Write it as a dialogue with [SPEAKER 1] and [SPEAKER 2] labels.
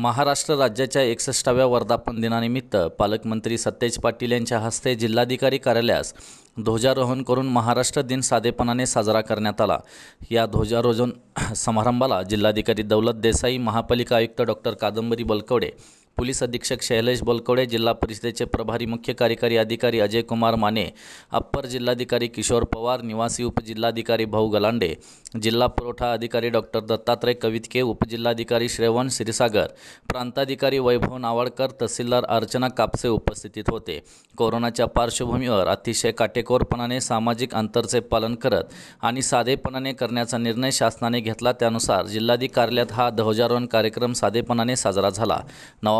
[SPEAKER 1] महाराष्ट्र राज्याच्या एकसष्टाव्या वर्धापन दिनानिमित्त पालकमंत्री सतेज पाटील यांच्या हस्ते जिल्हाधिकारी कार्यालयास ध्वजारोहण करून महाराष्ट्र दिन साधेपणाने साजरा करण्यात आला या ध्वजारोहण समारंभाला जिल्हाधिकारी दौलत देसाई महापालिका आयुक्त डॉक्टर कादंबरी बलकवडे पोलीस अधीक्षक शैलेश बलकवडे जिल्हा परिषदेचे प्रभारी मुख्य कार्यकारी अधिकारी अजय कुमार माने अप्पर जिल्हाधिकारी किशोर पवार निवासी उपजिल्हाधिकारी भाऊ गलांडे जिल्हा पुरवठा अधिकारी डॉक्टर दत्तात्रय कवितके उपजिल्हाधिकारी श्रेवण श्रीसागर प्रांताधिकारी वैभव नावाडकर तहसीलदार अर्चना कापसे उपस्थितीत होते कोरोनाच्या पार्श्वभूमीवर अतिशय काटेकोरपणाने सामाजिक अंतरचे पालन करत आणि साधेपणाने करण्याचा निर्णय शासनाने घेतला त्यानुसार जिल्हाधिकार्यालयात हा ध्वजारोहण कार्यक्रम साधेपणाने साजरा झाला नवा